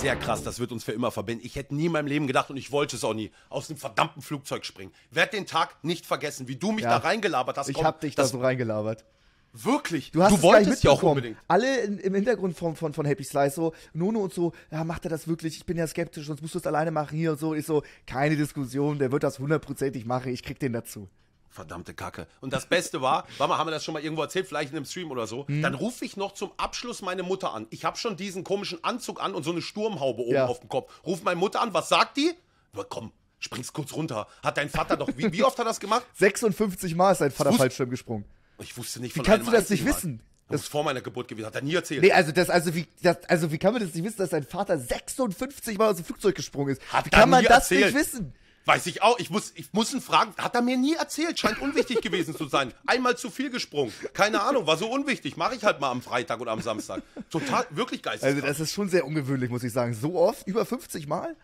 sehr krass, das wird uns für immer verbinden. Ich hätte nie in meinem Leben gedacht und ich wollte es auch nie, aus dem verdammten Flugzeug springen. Werd den Tag nicht vergessen, wie du mich ja. da reingelabert hast. Ich komm, hab dich da so reingelabert. Wirklich? Du, hast du wolltest ja auch unbedingt. Alle in, im Hintergrund von, von, von Happy Slice, so, Nono und so, ja, macht er das wirklich? Ich bin ja skeptisch, sonst musst du es alleine machen hier und so. Ich so, keine Diskussion, der wird das hundertprozentig machen, ich krieg den dazu verdammte Kacke. Und das Beste war, warte mal, haben wir das schon mal irgendwo erzählt, vielleicht in einem Stream oder so, mhm. dann rufe ich noch zum Abschluss meine Mutter an. Ich habe schon diesen komischen Anzug an und so eine Sturmhaube oben ja. auf dem Kopf. Ruf meine Mutter an, was sagt die? Na, komm, springst kurz runter. Hat dein Vater doch, wie, wie, oft hat er das gemacht? 56 Mal ist dein Vater Fallschirm gesprungen. Ich wusste nicht von Wie kannst du das nicht Mal. wissen? Das ist vor meiner Geburt gewesen, hat er nie erzählt. Nee, also das, also wie, das, also wie kann man das nicht wissen, dass dein Vater 56 Mal aus dem Flugzeug gesprungen ist? Hat wie kann man das erzählt. nicht wissen? Weiß ich auch. Ich muss, ich muss ihn fragen. Hat er mir nie erzählt. Scheint unwichtig gewesen zu sein. Einmal zu viel gesprungen. Keine Ahnung. War so unwichtig. Mache ich halt mal am Freitag oder am Samstag. Total, wirklich geisteskrank. Also das ist schon sehr ungewöhnlich, muss ich sagen. So oft? Über 50 Mal?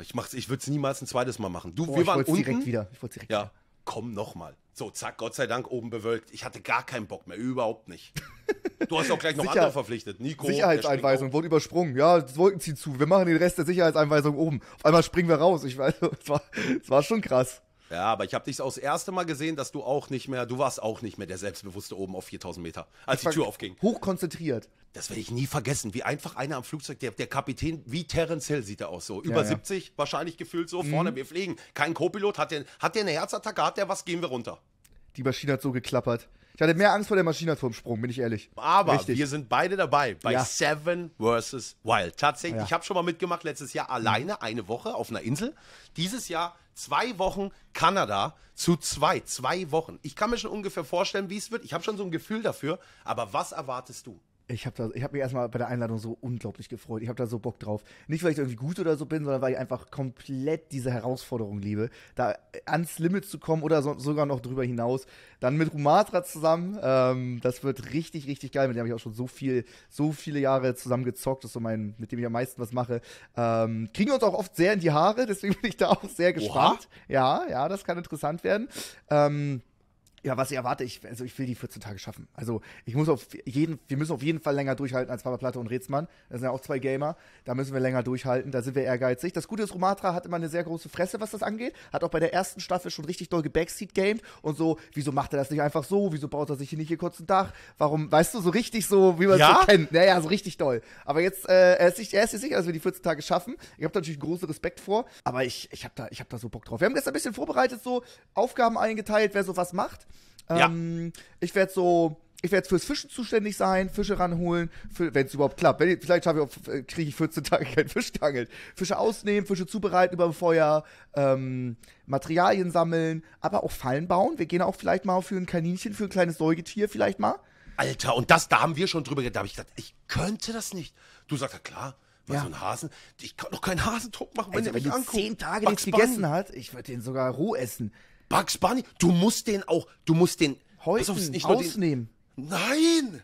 Ich ich würde es niemals ein zweites Mal machen. Du, Boah, wir waren unten. direkt wieder. Ich wollte direkt ja. wieder. Komm nochmal. So, zack, Gott sei Dank, oben bewölkt. Ich hatte gar keinen Bock mehr, überhaupt nicht. Du hast auch gleich noch Sicher andere verpflichtet. Nico. Sicherheitseinweisung wurde übersprungen. Ja, das wollten sie zu. Wir machen den Rest der Sicherheitseinweisung oben. Auf einmal springen wir raus. Ich weiß, es war, es war schon krass. Ja, aber ich habe dich auch das erste Mal gesehen, dass du auch nicht mehr, du warst auch nicht mehr der Selbstbewusste oben auf 4000 Meter, als ich die Tür aufging. Hochkonzentriert. Das werde ich nie vergessen, wie einfach einer am Flugzeug, der, der Kapitän, wie Terence Hill sieht er aus, so über ja, ja. 70, wahrscheinlich gefühlt so, mhm. vorne, wir fliegen. Kein Co-Pilot, hat der, hat der eine Herzattacke, hat der was, gehen wir runter. Die Maschine hat so geklappert. Ich hatte mehr Angst vor der Maschine als vor dem Sprung, bin ich ehrlich. Aber Richtig. wir sind beide dabei bei ja. Seven vs. Wild. Tatsächlich, ja. ich habe schon mal mitgemacht letztes Jahr alleine, eine Woche auf einer Insel. Dieses Jahr zwei Wochen Kanada zu zwei, zwei Wochen. Ich kann mir schon ungefähr vorstellen, wie es wird. Ich habe schon so ein Gefühl dafür. Aber was erwartest du? Ich habe hab, mich erstmal bei der Einladung so unglaublich gefreut. Ich habe da so Bock drauf. Nicht, weil ich irgendwie gut oder so bin, sondern weil ich einfach komplett diese Herausforderung liebe, da ans Limit zu kommen oder so, sogar noch drüber hinaus. Dann mit Rumatra zusammen. Ähm, das wird richtig, richtig geil. Mit dem habe ich auch schon so viel, so viele Jahre zusammen gezockt. Das ist so mein, mit dem ich am meisten was mache. Ähm, kriegen uns auch oft sehr in die Haare, deswegen bin ich da auch sehr gespannt. Oha. Ja, ja, das kann interessant werden. Ähm, ja, was ich erwarte, ich, also ich will die 14 Tage schaffen. Also ich muss auf jeden, wir müssen auf jeden Fall länger durchhalten als Papa Platte und Rätsmann. Das sind ja auch zwei Gamer. Da müssen wir länger durchhalten, da sind wir ehrgeizig. Das Gute ist, Romatra hat immer eine sehr große Fresse, was das angeht. Hat auch bei der ersten Staffel schon richtig doll gebackseat gamed und so, wieso macht er das nicht einfach so? Wieso baut er sich hier nicht hier kurz ein Dach? Warum, weißt du, so richtig so, wie man es ja? so kennt. Naja, so richtig doll. Aber jetzt, äh, er ist sich er ist sicher, dass wir die 14 Tage schaffen. Ich habe da natürlich großen Respekt vor, aber ich, ich habe da, ich hab da so Bock drauf. Wir haben gestern ein bisschen vorbereitet, so Aufgaben eingeteilt, wer so was macht. Ähm, ja. Ich werde so ich werde fürs Fischen zuständig sein, Fische ranholen, wenn es überhaupt klappt. Ich, vielleicht äh, kriege ich 14 Tage keinen Fisch geangelt. Fische ausnehmen, Fische zubereiten über dem Feuer, ähm, Materialien sammeln, aber auch Fallen bauen. Wir gehen auch vielleicht mal für ein Kaninchen, für ein kleines Säugetier vielleicht mal. Alter, und das, da haben wir schon drüber gedacht. Da habe ich gedacht, ich könnte das nicht. Du sagst ja klar. Mal ja. so ein Hasen. Ich kann doch keinen Hasentop machen, wenn also, er mich wenn anguckt. zehn Tage nichts gegessen hat, ich würde den sogar roh essen. Bugs Bunny, du musst den auch, du musst den häufig nicht ausnehmen. Den, nein!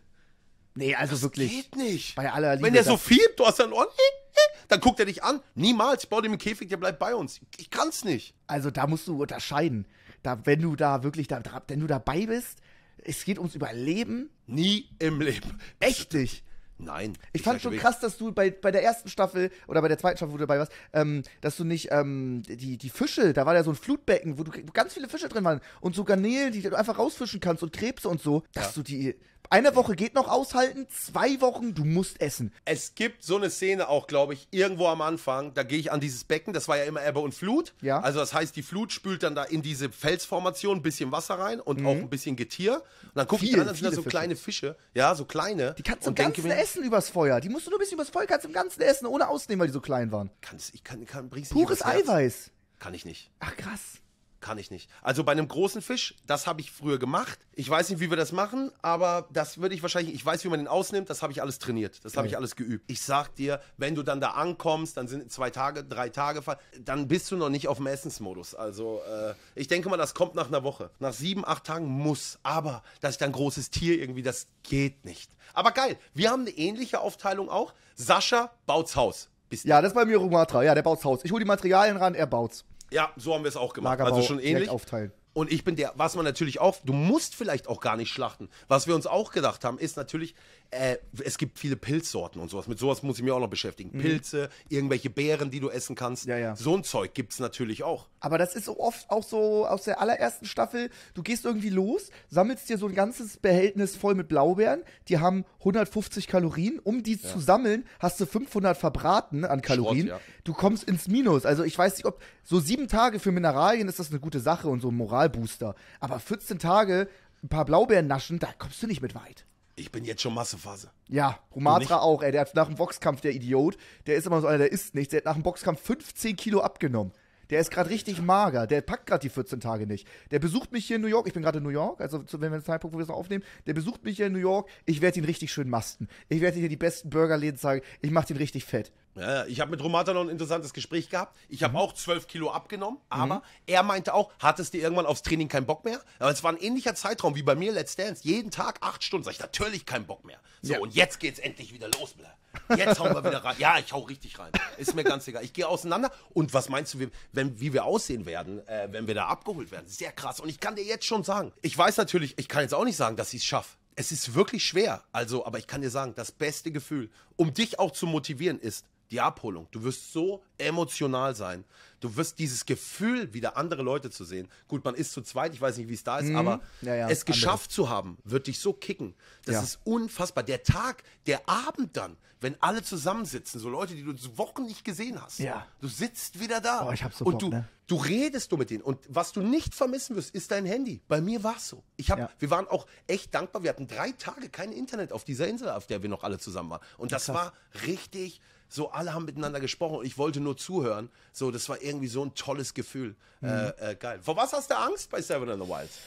Nee, also das wirklich. Geht nicht. Bei aller Liebe. Wenn der so fiebt, du hast dann Ohren, dann guckt er dich an. Niemals, ich baue dem einen Käfig, der bleibt bei uns. Ich kann's nicht. Also da musst du unterscheiden. Da, wenn du da wirklich, da, wenn du dabei bist, es geht ums Überleben. Nie im Leben. Echt nicht. Nein. Ich fand halt schon krass, dass du bei, bei der ersten Staffel oder bei der zweiten Staffel, wo du dabei warst, ähm, dass du nicht ähm, die, die Fische, da war ja so ein Flutbecken, wo du ganz viele Fische drin waren und so Garnelen, die du einfach rausfischen kannst und Krebse und so, dass ja. du die eine Woche geht noch aushalten, zwei Wochen, du musst essen. Es gibt so eine Szene auch, glaube ich, irgendwo am Anfang. Da gehe ich an dieses Becken, das war ja immer Ebbe und Flut. Ja. Also, das heißt, die Flut spült dann da in diese Felsformation ein bisschen Wasser rein und mhm. auch ein bisschen Getier. Und dann gucke ich an, dann sind da so Fische. kleine Fische. Ja, so kleine. Die kannst du im Ganzen mir, essen übers Feuer. Die musst du nur ein bisschen übers Feuer, kannst du im Ganzen essen, ohne ausnehmen, weil die so klein waren. Kannst, ich kann, kann, bringst Pures Eiweiß. Kann ich nicht. Ach, krass kann ich nicht. Also bei einem großen Fisch, das habe ich früher gemacht. Ich weiß nicht, wie wir das machen, aber das würde ich wahrscheinlich, ich weiß, wie man den ausnimmt, das habe ich alles trainiert, das habe ich alles geübt. Ich sag dir, wenn du dann da ankommst, dann sind zwei Tage, drei Tage, dann bist du noch nicht auf dem Essensmodus. Also äh, ich denke mal, das kommt nach einer Woche. Nach sieben, acht Tagen muss, aber dass ich dann großes Tier irgendwie, das geht nicht. Aber geil, wir haben eine ähnliche Aufteilung auch. Sascha baut's Haus. Bist ja, das ist bei mir Rumatra. Ja, der baut's Haus. Ich hole die Materialien ran, er baut's. Ja, so haben wir es auch gemacht. Lagerbau also schon ähnlich. aufteilen. Und ich bin der, was man natürlich auch, du musst vielleicht auch gar nicht schlachten. Was wir uns auch gedacht haben, ist natürlich, äh, es gibt viele Pilzsorten und sowas. Mit sowas muss ich mich auch noch beschäftigen. Mhm. Pilze, irgendwelche Beeren, die du essen kannst. Ja, ja. So ein Zeug gibt es natürlich auch. Aber das ist so oft auch so aus der allerersten Staffel. Du gehst irgendwie los, sammelst dir so ein ganzes Behältnis voll mit Blaubeeren. Die haben 150 Kalorien. Um die ja. zu sammeln, hast du 500 verbraten an Kalorien. Schrott, du kommst ins Minus. Also ich weiß nicht, ob so sieben Tage für Mineralien ist das eine gute Sache und so ein Moralbooster. Aber 14 Tage ein paar Blaubeeren naschen, da kommst du nicht mit weit. Ich bin jetzt schon Massephase. Ja, Romatra auch, ey. Der hat nach dem Boxkampf, der Idiot, der ist immer so einer, der isst nichts. Der hat nach dem Boxkampf 15 Kilo abgenommen. Der ist gerade richtig mager. Der packt gerade die 14 Tage nicht. Der besucht mich hier in New York. Ich bin gerade in New York, also wenn wir den Zeitpunkt, wo wir es noch aufnehmen. Der besucht mich hier in New York. Ich werde ihn richtig schön masten. Ich werde hier die besten Burgerläden zeigen. Ich mache den richtig fett. Ja, ich habe mit Romata noch ein interessantes Gespräch gehabt. Ich habe mhm. auch 12 Kilo abgenommen, mhm. aber mhm. er meinte auch, hattest du irgendwann aufs Training keinen Bock mehr? Aber es war ein ähnlicher Zeitraum wie bei mir Let's Dance. Jeden Tag acht Stunden. Sag ich, natürlich keinen Bock mehr. So, ja. und jetzt geht's endlich wieder los, Blair. Jetzt hauen wir wieder rein. Ja, ich hau richtig rein. Ist mir ganz egal. Ich gehe auseinander. Und was meinst du, wie, wenn, wie wir aussehen werden, äh, wenn wir da abgeholt werden? Sehr krass. Und ich kann dir jetzt schon sagen, ich weiß natürlich, ich kann jetzt auch nicht sagen, dass ich es schaffe. Es ist wirklich schwer. Also, aber ich kann dir sagen, das beste Gefühl, um dich auch zu motivieren, ist, die Abholung. Du wirst so emotional sein. Du wirst dieses Gefühl, wieder andere Leute zu sehen. Gut, man ist zu zweit, ich weiß nicht, wie es da ist, mhm. aber ja, ja, es geschafft andere. zu haben, wird dich so kicken. Das ja. ist unfassbar. Der Tag, der Abend dann, wenn alle zusammensitzen, so Leute, die du Wochen nicht gesehen hast. Ja. Du sitzt wieder da. Oh, ich hab so und Bock, du, ne? du redest du mit denen. Und was du nicht vermissen wirst, ist dein Handy. Bei mir war es so. Ich hab, Wir waren auch echt dankbar. Wir hatten drei Tage kein Internet auf dieser Insel, auf der wir noch alle zusammen waren. Und das, das war richtig so alle haben miteinander gesprochen und ich wollte nur zuhören. So, das war irgendwie so ein tolles Gefühl. Mhm. Äh, äh, geil. Vor was hast du Angst bei Seven in the Wilds?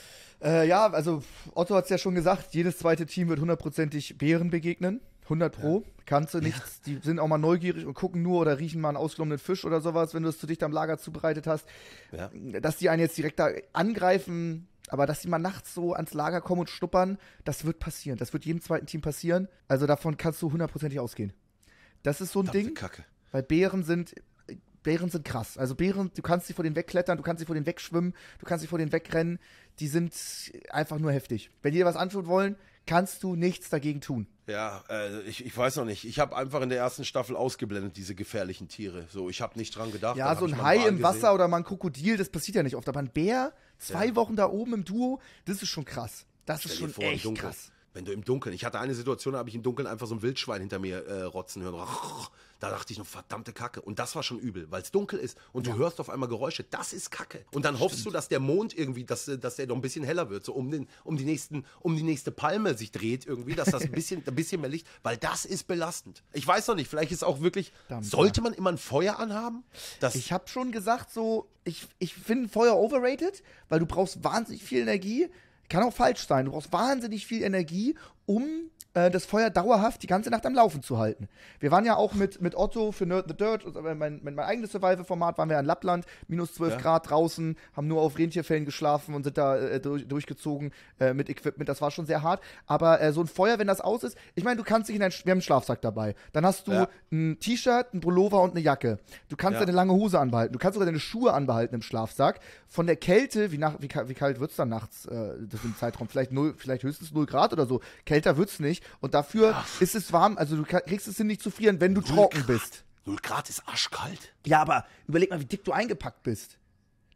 Äh, ja, also Otto hat es ja schon gesagt, jedes zweite Team wird hundertprozentig Bären begegnen. 100 Pro. Ja. Kannst du nichts. Ja. Die sind auch mal neugierig und gucken nur oder riechen mal einen ausgenommenen Fisch oder sowas, wenn du es zu dicht am Lager zubereitet hast. Ja. Dass die einen jetzt direkt da angreifen, aber dass die mal nachts so ans Lager kommen und schnuppern, das wird passieren. Das wird jedem zweiten Team passieren. Also davon kannst du hundertprozentig ausgehen. Das ist so ein Ding. Kacke. Weil Bären sind Bären sind krass. Also Bären, du kannst sie vor denen wegklettern, du kannst sie vor denen wegschwimmen, du kannst sie vor denen wegrennen. Die sind einfach nur heftig. Wenn die dir was antun wollen, kannst du nichts dagegen tun. Ja, äh, ich, ich weiß noch nicht. Ich habe einfach in der ersten Staffel ausgeblendet, diese gefährlichen Tiere. So, ich habe nicht dran gedacht. Ja, so ein Hai im Wasser oder mal ein Krokodil, das passiert ja nicht oft. Aber ein Bär, zwei ja. Wochen da oben im Duo, das ist schon krass. Das Stell ist schon vor, echt krass wenn du im Dunkeln, ich hatte eine Situation, da habe ich im Dunkeln einfach so ein Wildschwein hinter mir äh, rotzen hören. Da dachte ich noch, verdammte Kacke. Und das war schon übel, weil es dunkel ist und ja. du hörst auf einmal Geräusche. Das ist Kacke. Und dann hoffst du, dass der Mond irgendwie, dass, äh, dass der noch ein bisschen heller wird, so um, den, um, die nächsten, um die nächste Palme sich dreht irgendwie, dass das ein bisschen, ein bisschen mehr Licht, weil das ist belastend. Ich weiß noch nicht, vielleicht ist auch wirklich, Verdammt, sollte man immer ein Feuer anhaben? Das ich habe schon gesagt, so, ich, ich finde Feuer overrated, weil du brauchst wahnsinnig viel Energie kann auch falsch sein. Du brauchst wahnsinnig viel Energie, um äh, das Feuer dauerhaft die ganze Nacht am Laufen zu halten. Wir waren ja auch mit, mit Otto für Nerd the Dirt, also, äh, mein, mein, mein eigenes Survival-Format, waren wir in Lappland, minus 12 ja. Grad draußen, haben nur auf Rentierfällen geschlafen und sind da äh, durch, durchgezogen äh, mit Equipment. Das war schon sehr hart. Aber äh, so ein Feuer, wenn das aus ist, ich meine, du kannst dich in einen, wir haben einen Schlafsack dabei. Dann hast du ja. ein T-Shirt, ein Pullover und eine Jacke. Du kannst ja. deine lange Hose anbehalten. Du kannst sogar deine Schuhe anbehalten im Schlafsack. Von der Kälte, wie, nach, wie, wie kalt wird's dann nachts, äh, das im Zeitraum? Vielleicht, null, vielleicht höchstens 0 Grad oder so. Kälter wird's nicht und dafür Ach. ist es warm, also du kriegst es hin, nicht zu frieren, wenn du trocken bist. Null Grad ist arschkalt. Ja, aber überleg mal, wie dick du eingepackt bist.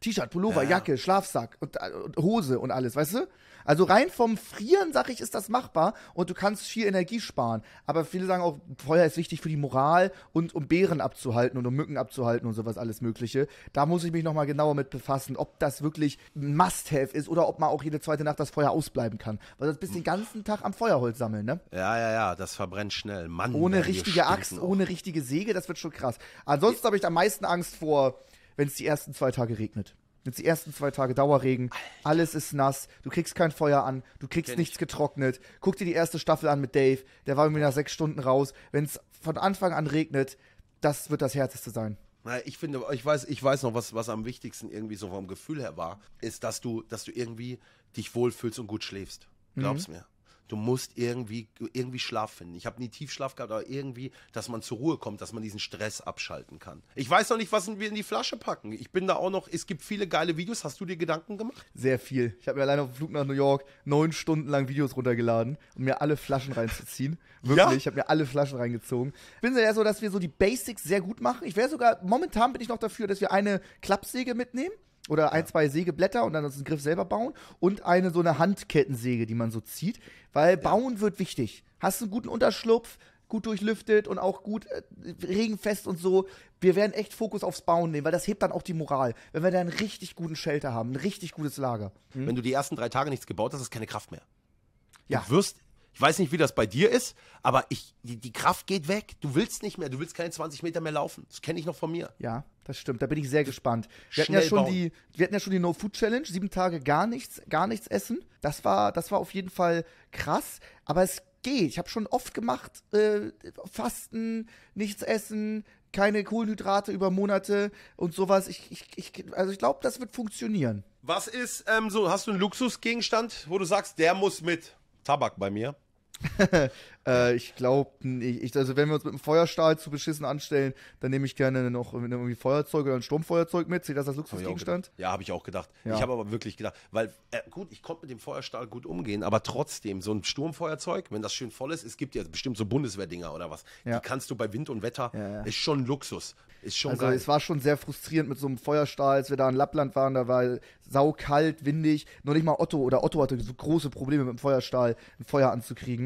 T-Shirt, Pullover, ja. Jacke, Schlafsack und, äh, und, Hose und alles, weißt du? Also rein vom Frieren, sag ich, ist das machbar und du kannst viel Energie sparen. Aber viele sagen auch, Feuer ist wichtig für die Moral und um Beeren abzuhalten und um Mücken abzuhalten und sowas alles Mögliche. Da muss ich mich nochmal genauer mit befassen, ob das wirklich ein Must-Have ist oder ob man auch jede zweite Nacht das Feuer ausbleiben kann. Weil das bist den ganzen Tag am Feuerholz sammeln, ne? Ja, ja, ja, das verbrennt schnell. Mann. Ohne richtige Axt, auch. ohne richtige Säge, das wird schon krass. Ansonsten habe ich am meisten Angst vor, wenn es die ersten zwei Tage regnet. Jetzt die ersten zwei Tage Dauerregen, Alter. alles ist nass, du kriegst kein Feuer an, du kriegst Kenn nichts ich. getrocknet. Guck dir die erste Staffel an mit Dave, der war irgendwie nach sechs Stunden raus. Wenn es von Anfang an regnet, das wird das Härteste sein. ich finde, ich weiß, ich weiß noch, was, was am wichtigsten irgendwie so vom Gefühl her war, ist, dass du, dass du irgendwie dich wohlfühlst und gut schläfst. Glaub's mhm. mir du musst irgendwie, irgendwie Schlaf finden. Ich habe nie Tiefschlaf gehabt, aber irgendwie, dass man zur Ruhe kommt, dass man diesen Stress abschalten kann. Ich weiß noch nicht, was wir in die Flasche packen. Ich bin da auch noch, es gibt viele geile Videos. Hast du dir Gedanken gemacht? Sehr viel. Ich habe mir allein auf dem Flug nach New York neun Stunden lang Videos runtergeladen, um mir alle Flaschen reinzuziehen. Wirklich, ja? ich habe mir alle Flaschen reingezogen. Ich bin sehr so, dass wir so die Basics sehr gut machen. Ich wäre sogar, momentan bin ich noch dafür, dass wir eine Klappsäge mitnehmen oder ein, ja. zwei Sägeblätter und dann einen Griff selber bauen und eine so eine Handkettensäge, die man so zieht, weil bauen wird wichtig. Hast einen guten Unterschlupf, gut durchlüftet und auch gut äh, regenfest und so. Wir werden echt Fokus aufs Bauen nehmen, weil das hebt dann auch die Moral. Wenn wir da einen richtig guten Shelter haben, ein richtig gutes Lager. Mhm. Wenn du die ersten drei Tage nichts gebaut hast, hast du keine Kraft mehr. Ja. Du wirst ich weiß nicht, wie das bei dir ist, aber ich, die, die, Kraft geht weg. Du willst nicht mehr, du willst keine 20 Meter mehr laufen. Das kenne ich noch von mir. Ja. Das stimmt, da bin ich sehr gespannt. Wir hatten ja schon die, wir hatten ja schon die No Food Challenge, sieben Tage gar nichts, gar nichts essen. Das war, das war auf jeden Fall krass. Aber es geht. Ich habe schon oft gemacht, äh, Fasten, nichts essen, keine Kohlenhydrate über Monate und sowas. Ich, ich, ich also ich glaube, das wird funktionieren. Was ist ähm, so? Hast du einen Luxusgegenstand, wo du sagst, der muss mit Tabak bei mir? äh, ich glaube, also wenn wir uns mit dem Feuerstahl zu beschissen anstellen, dann nehme ich gerne noch irgendwie Feuerzeug oder ein Sturmfeuerzeug mit. Seht das als Luxusgegenstand? Hab ja, habe ich auch gedacht. Ja. Ich habe aber wirklich gedacht, weil äh, gut, ich konnte mit dem Feuerstahl gut umgehen, aber trotzdem, so ein Sturmfeuerzeug, wenn das schön voll ist, es gibt ja bestimmt so Bundeswehrdinger oder was. Ja. Die kannst du bei Wind und Wetter, ist schon Luxus. Ist schon also geil. es war schon sehr frustrierend mit so einem Feuerstahl, als wir da in Lappland waren, da war saukalt, windig, nur nicht mal Otto oder Otto hatte so große Probleme mit dem Feuerstahl, ein Feuer anzukriegen.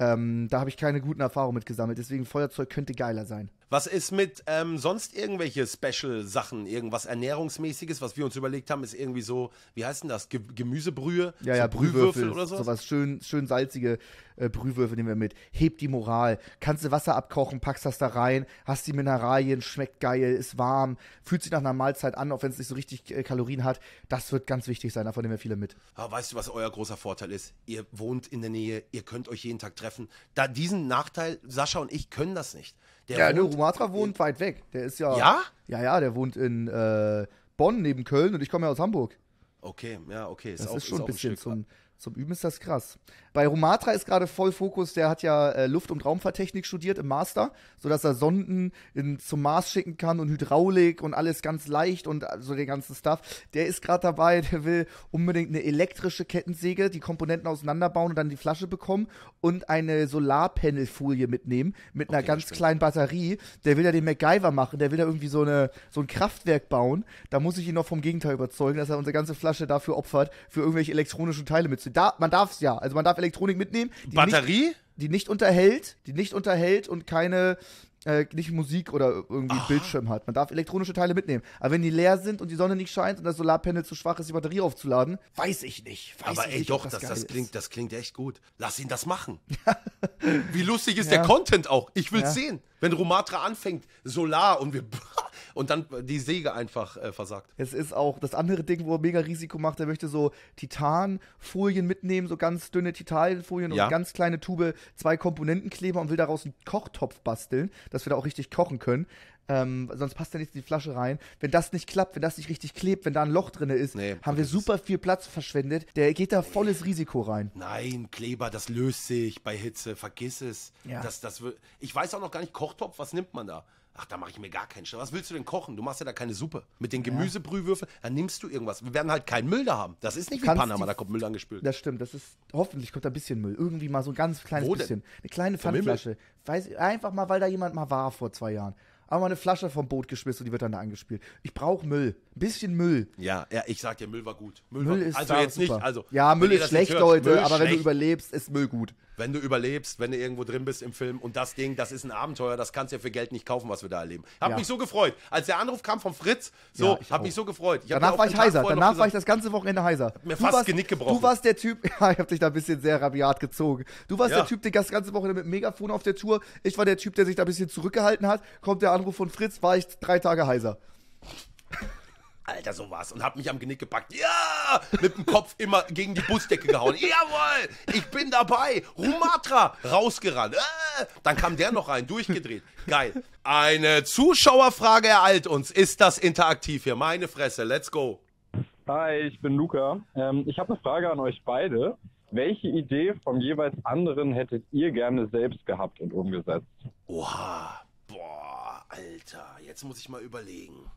Ähm, da habe ich keine guten Erfahrungen mit gesammelt. Deswegen Feuerzeug könnte geiler sein. Was ist mit ähm, sonst irgendwelche Special-Sachen, irgendwas Ernährungsmäßiges, was wir uns überlegt haben, ist irgendwie so, wie heißt denn das, Ge Gemüsebrühe? Ja, so ja, Brühwürfel, Brühwürfel oder so? Sowas schön, schön salzige äh, Brühwürfel nehmen wir mit. Hebt die Moral. Kannst du Wasser abkochen, packst das da rein, hast die Mineralien, schmeckt geil, ist warm, fühlt sich nach einer Mahlzeit an, auch wenn es nicht so richtig äh, Kalorien hat. Das wird ganz wichtig sein, davon nehmen wir viele mit. Aber weißt du, was euer großer Vorteil ist? Ihr wohnt in der Nähe, ihr könnt euch jeden Tag treffen treffen. Da diesen Nachteil, Sascha und ich können das nicht. Der ja, ne, wohnt, Rumatra wohnt weit weg. Der ist ja. Ja? Ja, ja, der wohnt in äh, Bonn neben Köln und ich komme ja aus Hamburg. Okay, ja, okay. Ist das auch, ist schon ist ein bisschen ein zum, zum Üben ist das krass. Bei Romatra ist gerade voll Fokus, der hat ja äh, Luft- und Raumfahrttechnik studiert im Master, sodass er Sonden in, zum Mars schicken kann und Hydraulik und alles ganz leicht und äh, so also den ganzen Stuff. Der ist gerade dabei, der will unbedingt eine elektrische Kettensäge, die Komponenten auseinanderbauen und dann die Flasche bekommen und eine Solarpanelfolie mitnehmen mit einer okay, ganz kleinen Batterie. Der will ja den MacGyver machen, der will ja irgendwie so, eine, so ein Kraftwerk bauen. Da muss ich ihn noch vom Gegenteil überzeugen, dass er unsere ganze Flasche dafür opfert, für irgendwelche elektronischen Teile mitzunehmen. Da, man darf es ja, also man darf Elektronik mitnehmen. Die Batterie? Nicht, die nicht unterhält, die nicht unterhält und keine äh, nicht Musik oder irgendwie Aha. Bildschirm hat. Man darf elektronische Teile mitnehmen. Aber wenn die leer sind und die Sonne nicht scheint und das Solarpanel zu schwach ist, die Batterie aufzuladen, weiß ich nicht. Weiß Aber ich ey, nicht, doch, das, das, das klingt, das klingt echt gut. Lass ihn das machen. Wie lustig ist ja. der Content auch? Ich will ja. sehen. Wenn Romatra anfängt, Solar und wir. und dann die Säge einfach äh, versagt. Es ist auch das andere Ding, wo er mega Risiko macht. Er möchte so Titanfolien mitnehmen, so ganz dünne Titanfolien ja. und ganz kleine Tube, zwei Komponentenkleber und will daraus einen Kochtopf basteln, dass wir da auch richtig kochen können. Ähm, sonst passt ja nicht in die Flasche rein. Wenn das nicht klappt, wenn das nicht richtig klebt, wenn da ein Loch drin ist, nee, haben wir super viel Platz verschwendet. Der geht da volles Risiko rein. Nein, Kleber, das löst sich bei Hitze. Vergiss es. Ja. Das, das, ich weiß auch noch gar nicht, Kochtopf, was nimmt man da? Ach, da mache ich mir gar keinen Stress. Was willst du denn kochen? Du machst ja da keine Suppe. Mit den Gemüsebrühwürfeln, dann nimmst du irgendwas. Wir werden halt keinen Müll da haben. Das ist nicht wie Panama, da kommt Müll angespült. Das stimmt, das ist, hoffentlich kommt da ein bisschen Müll. Irgendwie mal so ein ganz kleines Wo bisschen. Denn? Eine kleine Pfandflasche. Weiß, einfach mal, weil da jemand mal war vor zwei Jahren. Aber mal eine Flasche vom Boot geschmissen und die wird dann da angespielt. Ich brauche Müll. Ein bisschen Müll. Ja, ja, ich sag dir, Müll war gut. Müll, Müll war, ist also jetzt super. nicht. Also, ja, Müll ist schlecht, hört, Leute, Müll aber schlecht. wenn du überlebst, ist Müll gut wenn du überlebst, wenn du irgendwo drin bist im Film und das Ding, das ist ein Abenteuer, das kannst du ja für Geld nicht kaufen, was wir da erleben. Hab ja. mich so gefreut. Als der Anruf kam von Fritz, so, ja, hab auch. mich so gefreut. Ich Danach war ich heiser. Danach gesagt, war ich das ganze Wochenende heiser. Hab Mir du fast warst, Genick gebrochen. Du warst der Typ, ja, ich hab dich da ein bisschen sehr rabiat gezogen. Du warst ja. der Typ, der das ganze Wochenende mit Megafon auf der Tour. Ich war der Typ, der sich da ein bisschen zurückgehalten hat. Kommt der Anruf von Fritz, war ich drei Tage heiser. Alter, so war's. Und hab mich am Genick gepackt. Ja! Mit dem Kopf immer gegen die Busdecke gehauen. Jawohl! Ich bin dabei! Rumatra! Rausgerannt. Äh! Dann kam der noch rein, durchgedreht. Geil. Eine Zuschauerfrage ereilt uns. Ist das interaktiv hier? Meine Fresse. Let's go. Hi, ich bin Luca. Ähm, ich habe eine Frage an euch beide. Welche Idee vom jeweils anderen hättet ihr gerne selbst gehabt und umgesetzt? Oha. Boah, Alter. Jetzt muss ich mal überlegen.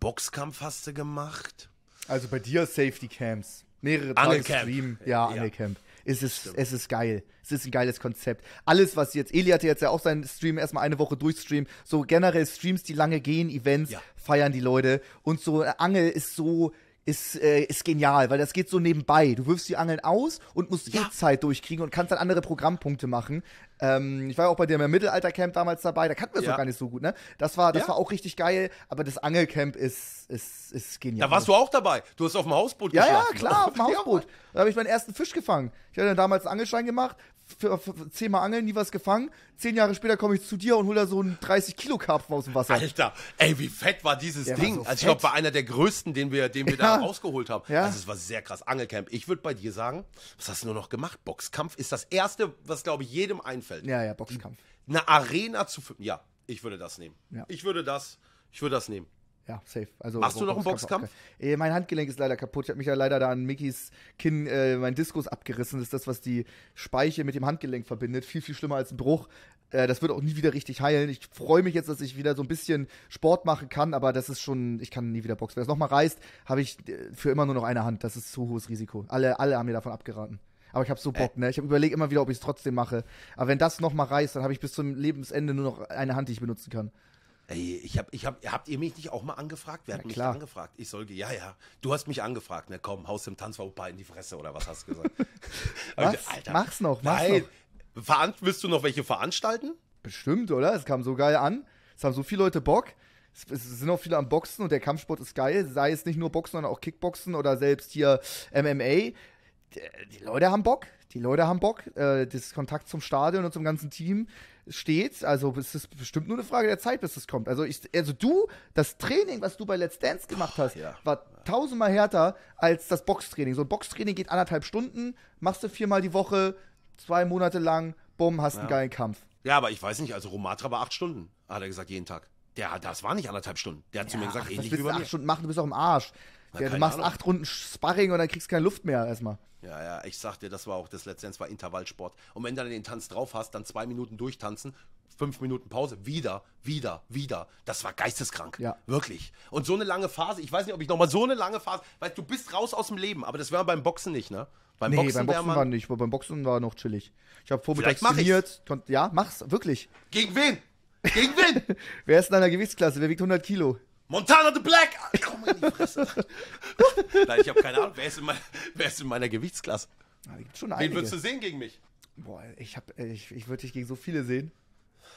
Boxkampf hast du gemacht. Also bei dir Safety Camps. Mehrere Tage Stream. Ja, ja. Angelcamp. Es ist, es ist geil. Es ist ein geiles Konzept. Alles, was jetzt, Eli hatte jetzt ja auch seinen Stream erstmal eine Woche durchstreamen. So generell Streams, die lange gehen, Events, ja. feiern die Leute. Und so Angel ist so, ist, äh, ist genial, weil das geht so nebenbei. Du wirfst die Angeln aus und musst ja. Zeit durchkriegen und kannst dann andere Programmpunkte machen. Ähm, ich war ja auch bei dem Mittelaltercamp damals dabei, da kannten wir es ja. noch gar nicht so gut, ne? Das war, das ja. war auch richtig geil, aber das Angelcamp ist, ist, ist genial. Da warst du auch dabei. Du hast auf dem Hausboot ja, geschlafen. Ja, klar, auf dem Hausboot. Da habe ich meinen ersten Fisch gefangen. Ich hatte damals einen Angelschein gemacht, für, für zehnmal angeln, nie was gefangen. Zehn Jahre später komme ich zu dir und hole da so einen 30 Kilo Karpfen aus dem Wasser. Alter, ey, wie fett war dieses der Ding? War so also ich glaube, war einer der größten, den wir, den wir ja. da rausgeholt haben. Ja. Also es war sehr krass. Angelcamp. Ich würde bei dir sagen, was hast du nur noch gemacht? Boxkampf ist das erste, was glaube ich jedem einfällt. Ja, ja, Boxkampf. Eine Arena zu, ja, ich würde das nehmen. Ja. Ich würde das, ich würde das nehmen. Ja, safe. Also, Machst du noch einen Boxkampf? Äh, mein Handgelenk ist leider kaputt. Ich habe mich ja leider da an Mickys Kinn, äh, mein Diskus abgerissen. Das ist das, was die Speiche mit dem Handgelenk verbindet. Viel, viel schlimmer als ein Bruch. Äh, das wird auch nie wieder richtig heilen. Ich freue mich jetzt, dass ich wieder so ein bisschen Sport machen kann, aber das ist schon, ich kann nie wieder boxen. Wenn es nochmal reißt, habe ich äh, für immer nur noch eine Hand. Das ist zu hohes Risiko. Alle, alle haben mir davon abgeraten. Aber ich habe so Bock, ne? Ich überlege immer wieder, ob ich es trotzdem mache. Aber wenn das nochmal reißt, dann habe ich bis zum Lebensende nur noch eine Hand, die ich benutzen kann. Ey, ich hab, ich hab, habt ihr mich nicht auch mal angefragt? Wer hat mich klar. angefragt? Ich soll, ja, ja, du hast mich angefragt. Ne, komm, haust dem Tanzverbot in die Fresse oder was hast du gesagt? was? Alter, mach's noch, mach's nein. noch. willst du noch welche veranstalten? Bestimmt, oder? Es kam so geil an. Es haben so viele Leute Bock. Es, es sind auch viele am Boxen und der Kampfsport ist geil. Sei es nicht nur Boxen, sondern auch Kickboxen oder selbst hier MMA. Die Leute haben Bock die Leute haben Bock, äh, das Kontakt zum Stadion und zum ganzen Team steht. Also es ist bestimmt nur eine Frage der Zeit, bis es kommt. Also, ich, also du, das Training, was du bei Let's Dance gemacht hast, oh, ja. war tausendmal härter als das Boxtraining. So ein Boxtraining geht anderthalb Stunden, machst du viermal die Woche, zwei Monate lang, bumm, hast ja. einen geilen Kampf. Ja, aber ich weiß nicht, also Romatra war acht Stunden, hat er gesagt, jeden Tag. Der, das war nicht anderthalb Stunden. Der hat ja, zu mir gesagt, ach, ähnlich wie bei mir. acht Stunden machen, du bist auch im Arsch ja, du machst Ahnung. acht Runden Sparring und dann kriegst du keine Luft mehr erstmal. Ja, ja, ich sag dir, das war auch das letztendlich war Intervallsport. Und wenn du dann den Tanz drauf hast, dann zwei Minuten durchtanzen, fünf Minuten Pause, wieder, wieder, wieder. Das war geisteskrank. Ja. Wirklich. Und so eine lange Phase, ich weiß nicht, ob ich nochmal so eine lange Phase, weil du, bist raus aus dem Leben, aber das wäre beim Boxen nicht, ne? Beim nee, Boxen beim Boxen man, war nicht, beim Boxen war noch chillig. Ich habe vormittags trainiert, ja, mach's, wirklich. Gegen wen? Gegen wen? Wer ist in einer Gewichtsklasse? Wer wiegt 100 Kilo? Montana the Black! Komm in die Fresse. Nein, ich habe keine Ahnung, wer ist, mein, wer ist in, meiner Gewichtsklasse? Na, Wen einige. würdest du sehen gegen mich? Boah, ich, hab, ich, ich würde dich gegen so viele sehen.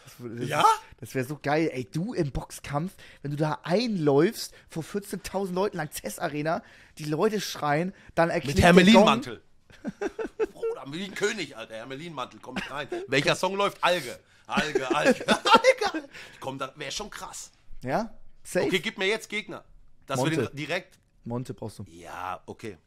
Das, das, ja? Das wäre so geil. Ey, du im Boxkampf, wenn du da einläufst, vor 14.000 Leuten lang Cess Arena, die Leute schreien, dann erklingt Mit Hermelinmantel. Bruder, wie ein König, Alter. Hermelinmantel, komm kommt rein. Welcher Song läuft? Alge. Alge, Alge. Alge. Komm, da wäre schon krass. Ja? Safe. Okay, gib mir jetzt Gegner. Dass Monte. wir direkt. Monte brauchst du. Ja, okay.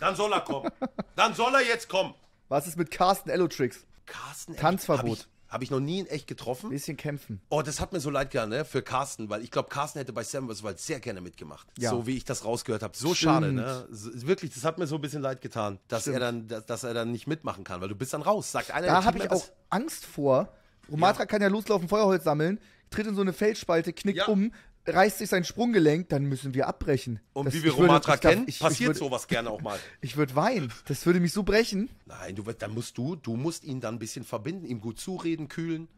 Dann soll er kommen. Dann soll er jetzt kommen. Was ist mit Carsten Elotrix? Carsten Elotrix. Tanzverbot. Hab ich, hab ich noch nie in echt getroffen. Bisschen kämpfen. Oh, das hat mir so leid getan, ne? Für Carsten, weil ich glaube, Carsten hätte bei Sam Westwald sehr gerne mitgemacht. Ja. So wie ich das rausgehört habe. So Stimmt. schade, ne? So, wirklich, das hat mir so ein bisschen leid getan, dass Stimmt. er dann, dass, dass, er dann nicht mitmachen kann, weil du bist dann raus. Sagt einer. Da habe ich auch Angst vor. Romatra ja. kann ja loslaufen, Feuerholz sammeln, tritt in so eine Felsspalte, knickt ja. um, reißt sich sein Sprunggelenk, dann müssen wir abbrechen. Und das, wie wir Romatra kennen, passiert würd, sowas gerne auch mal. Ich würde weinen. Das würde mich so brechen. Nein, du, dann musst du, du musst ihn dann ein bisschen verbinden, ihm gut zureden, kühlen.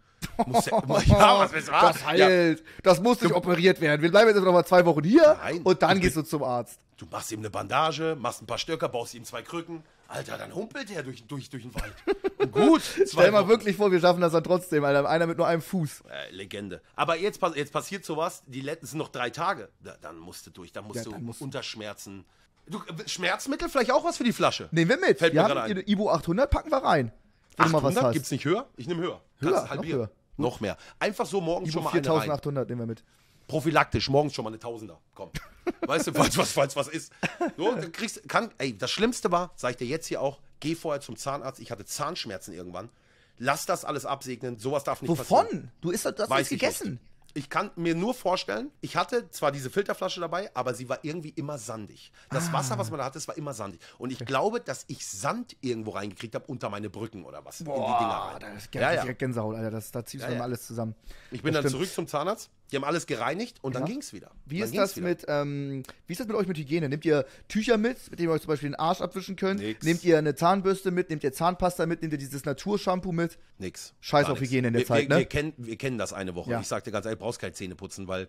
Muss ja, immer, ja, was willst du Das heilt. Ja. Das muss nicht operiert werden. Wir bleiben jetzt noch mal zwei Wochen hier Nein, und dann gehst du zum Arzt. Du machst ihm eine Bandage, machst ein paar Stöcker, baust ihm zwei Krücken. Alter, dann humpelt er durch, durch, durch den Wald. gut. Stell mal wirklich vor, wir schaffen das dann trotzdem, Alter. Einer mit nur einem Fuß. Äh, Legende. Aber jetzt, jetzt passiert sowas, die letzten sind noch drei Tage. Da, dann musst du durch, dann musst ja, du musst unter Schmerzen. Du, äh, Schmerzmittel vielleicht auch was für die Flasche? Nehmen wir mit. Fällt wir mir haben ein. Ibu 800, packen wir rein. Wenn mal was hast. Gibt's nicht höher? Ich nehme höher. Höher, noch höher. Noch mehr. Einfach so morgens schon mal 4800 nehmen wir mit. Prophylaktisch, morgens schon mal eine Tausender. Komm. weißt du, falls was, falls was ist. So, dann kriegst, kann, ey, das Schlimmste war, sag ich dir jetzt hier auch, geh vorher zum Zahnarzt. Ich hatte Zahnschmerzen irgendwann. Lass das alles absegnen. Sowas darf nicht Wovon? passieren. Wovon? Du isst das Weiß nicht gegessen. Nicht ich kann mir nur vorstellen, ich hatte zwar diese Filterflasche dabei, aber sie war irgendwie immer sandig. Das ah. Wasser, was man da hatte, war immer sandig. Und ich glaube, dass ich Sand irgendwo reingekriegt habe unter meine Brücken oder was. Boah, in die Dinger rein. Da ist ja, ja. Gänsehaut, Alter. Das, da ziehst du ja, ja. alles zusammen. Ich bin das dann stimmt. zurück zum Zahnarzt. Die haben alles gereinigt und ja. dann ging's wieder. Wie ist, das wieder. mit, ähm, wie ist das mit euch mit Hygiene? Nehmt ihr Tücher mit, mit denen ihr euch zum Beispiel den Arsch abwischen könnt? Nix. Nehmt ihr eine Zahnbürste mit? Nehmt ihr Zahnpasta mit? Nehmt ihr dieses Naturshampoo mit? Nix. Scheiß Gar auf nix. Hygiene in der wir, Zeit, wir, ne? Wir kennen, wir kennen das eine Woche. Ja. Ich sagte ganz ehrlich, brauchst keine Zähne putzen, weil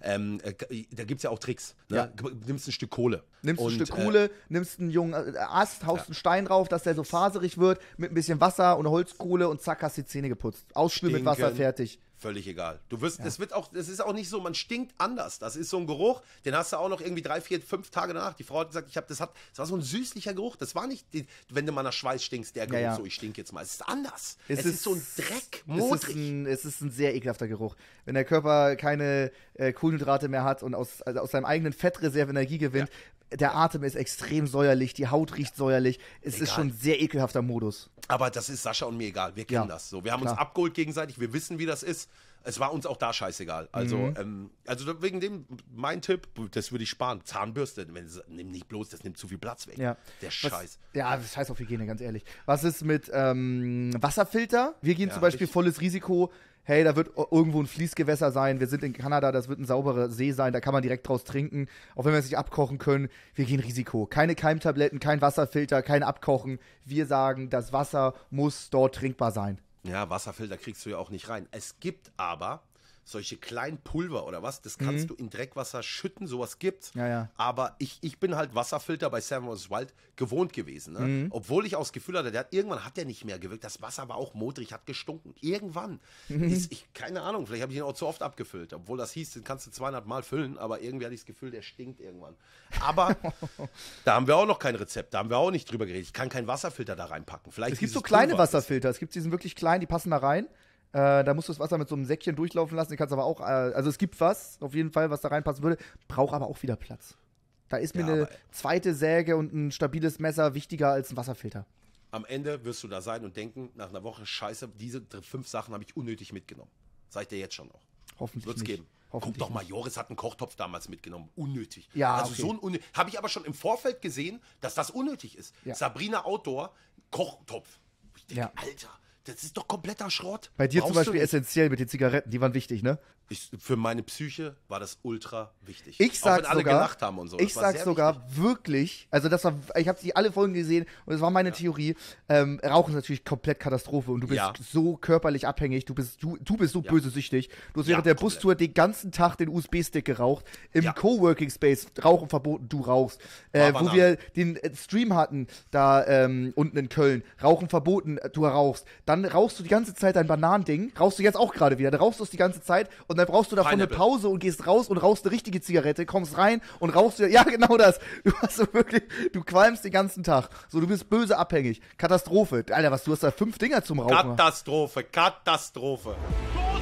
ähm, äh, da gibt's ja auch Tricks. Ne? Ja. Nimmst ein Stück Kohle. Nimmst und, ein Stück äh, Kohle, äh, nimmst einen jungen äh, Ast, haust einen Stein drauf, dass der so faserig wird, mit ein bisschen Wasser und Holzkohle und zack, hast die Zähne geputzt. Ausschwimmen mit Wasser, fertig völlig egal. Du wirst, ja. es wird auch, es ist auch nicht so, man stinkt anders. Das ist so ein Geruch, den hast du auch noch irgendwie drei, vier, fünf Tage danach. Die Frau hat gesagt, ich habe das hat, das war so ein süßlicher Geruch. Das war nicht, die, wenn du mal nach Schweiß stinkst, der Geruch ja, ja. so, ich stink jetzt mal. Es ist anders. Es, es ist, ist, so ein Dreck, Es ist ein, es ist ein sehr ekelhafter Geruch. Wenn der Körper keine äh, Kohlenhydrate mehr hat und aus, also aus seinem eigenen Fettreserve Energie gewinnt, der Atem ist extrem säuerlich, die Haut riecht säuerlich. Es egal. ist schon ein sehr ekelhafter Modus. Aber das ist Sascha und mir egal. Wir kennen ja, das so. Wir haben klar. uns abgeholt gegenseitig. Wir wissen, wie das ist. Es war uns auch da scheißegal. Also, mhm. ähm, also wegen dem, mein Tipp, das würde ich sparen. Zahnbürste, wenn, nimm nicht bloß, das nimmt zu viel Platz weg. Ja. Der Scheiß. Was, ja, scheiß auf Hygiene, ganz ehrlich. Was ist mit ähm, Wasserfilter? Wir gehen ja, zum Beispiel ich, volles Risiko hey, da wird irgendwo ein Fließgewässer sein, wir sind in Kanada, das wird ein sauberer See sein, da kann man direkt draus trinken, auch wenn wir es nicht abkochen können, wir gehen Risiko. Keine Keimtabletten, kein Wasserfilter, kein Abkochen. Wir sagen, das Wasser muss dort trinkbar sein. Ja, Wasserfilter kriegst du ja auch nicht rein. Es gibt aber solche kleinen Pulver oder was, das kannst mhm. du in Dreckwasser schütten, sowas gibt's. Ja, ja. Aber ich, ich bin halt Wasserfilter bei Seven vs. Wild gewohnt gewesen. Ne? Mhm. Obwohl ich auch das Gefühl hatte, der hat, irgendwann hat der nicht mehr gewirkt. Das Wasser war auch modrig, hat gestunken. Irgendwann. Mhm. Ist, ich, keine Ahnung, vielleicht habe ich ihn auch zu oft abgefüllt. Obwohl das hieß, den kannst du 200 Mal füllen, aber irgendwie hatte ich das Gefühl, der stinkt irgendwann. Aber da haben wir auch noch kein Rezept, da haben wir auch nicht drüber geredet. Ich kann keinen Wasserfilter da reinpacken. Vielleicht es gibt so kleine Pulver Wasserfilter, es gibt diesen wirklich kleinen, die passen da rein. Äh, da musst du das Wasser mit so einem Säckchen durchlaufen lassen. Du kannst aber auch, äh, also es gibt was, auf jeden Fall, was da reinpassen würde. Braucht aber auch wieder Platz. Da ist mir ja, eine zweite Säge und ein stabiles Messer wichtiger als ein Wasserfilter. Am Ende wirst du da sein und denken, nach einer Woche, scheiße, diese fünf Sachen habe ich unnötig mitgenommen. Sag ich dir jetzt schon noch. Hoffentlich. Wird's nicht. geben. Guck doch mal, Joris hat einen Kochtopf damals mitgenommen. Unnötig. Ja, also okay. so ein Unnötig. habe ich aber schon im Vorfeld gesehen, dass das unnötig ist. Ja. Sabrina Outdoor, Kochtopf. Ich denke, ja. Alter, das ist doch kompletter Schrott. Bei dir Brauchst zum Beispiel essentiell mit den Zigaretten, die waren wichtig, ne? Ich, für meine Psyche war das ultra wichtig. Ich sag sogar, so. Ich sag sogar wichtig. wirklich, also das war, ich habe die alle Folgen gesehen und es war meine ja. Theorie. Ähm, Rauchen ist natürlich komplett Katastrophe und du bist ja. so körperlich abhängig, du bist, du, du bist so ja. bösesüchtig. Du hast während der komplett. Bustour den ganzen Tag den USB-Stick geraucht, im Coworking Space Rauchen verboten, du rauchst. Äh, wo wir den äh, Stream hatten, da ähm, unten in Köln, Rauchen verboten, äh, du rauchst. Dann rauchst du die ganze Zeit dein Bananending, rauchst du jetzt auch gerade wieder, dann rauchst du es die ganze Zeit und und dann brauchst du davon Pineapple. eine Pause und gehst raus und rauchst eine richtige Zigarette, kommst rein und rauchst ja, genau das. Du hast so wirklich, du qualmst den ganzen Tag. So, du bist böse abhängig. Katastrophe. Alter, was, du hast da fünf Dinger zum Rauchen. Katastrophe, Katastrophe. Katastrophe.